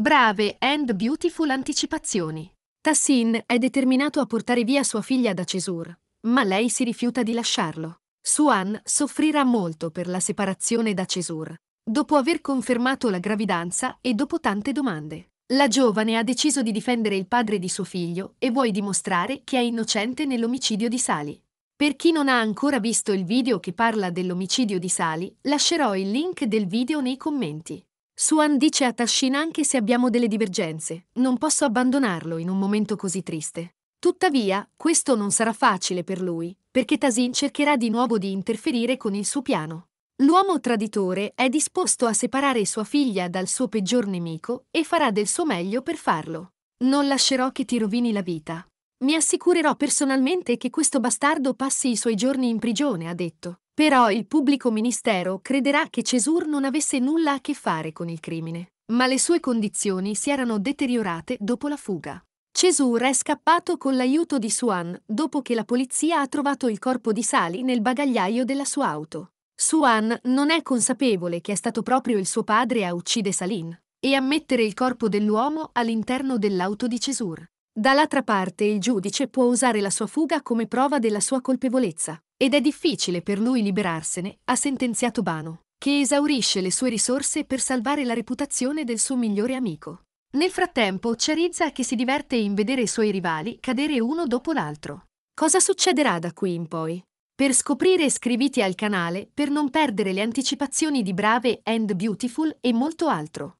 Brave and beautiful anticipazioni. Tassin è determinato a portare via sua figlia da Cesur, ma lei si rifiuta di lasciarlo. Suan soffrirà molto per la separazione da Cesur, dopo aver confermato la gravidanza e dopo tante domande. La giovane ha deciso di difendere il padre di suo figlio e vuoi dimostrare che è innocente nell'omicidio di Sali. Per chi non ha ancora visto il video che parla dell'omicidio di Sali, lascerò il link del video nei commenti. Suan dice a Tashin anche se abbiamo delle divergenze, non posso abbandonarlo in un momento così triste. Tuttavia, questo non sarà facile per lui, perché Tasin cercherà di nuovo di interferire con il suo piano. L'uomo traditore è disposto a separare sua figlia dal suo peggior nemico e farà del suo meglio per farlo. Non lascerò che ti rovini la vita. Mi assicurerò personalmente che questo bastardo passi i suoi giorni in prigione, ha detto. Però il pubblico ministero crederà che Cesur non avesse nulla a che fare con il crimine, ma le sue condizioni si erano deteriorate dopo la fuga. Cesur è scappato con l'aiuto di Swan dopo che la polizia ha trovato il corpo di Sali nel bagagliaio della sua auto. Swan non è consapevole che è stato proprio il suo padre a uccidere Salin e a mettere il corpo dell'uomo all'interno dell'auto di Cesur. Dall'altra parte il giudice può usare la sua fuga come prova della sua colpevolezza ed è difficile per lui liberarsene, ha sentenziato Bano, che esaurisce le sue risorse per salvare la reputazione del suo migliore amico. Nel frattempo c'è Rizza che si diverte in vedere i suoi rivali cadere uno dopo l'altro. Cosa succederà da qui in poi? Per scoprire iscriviti al canale per non perdere le anticipazioni di Brave and Beautiful e molto altro.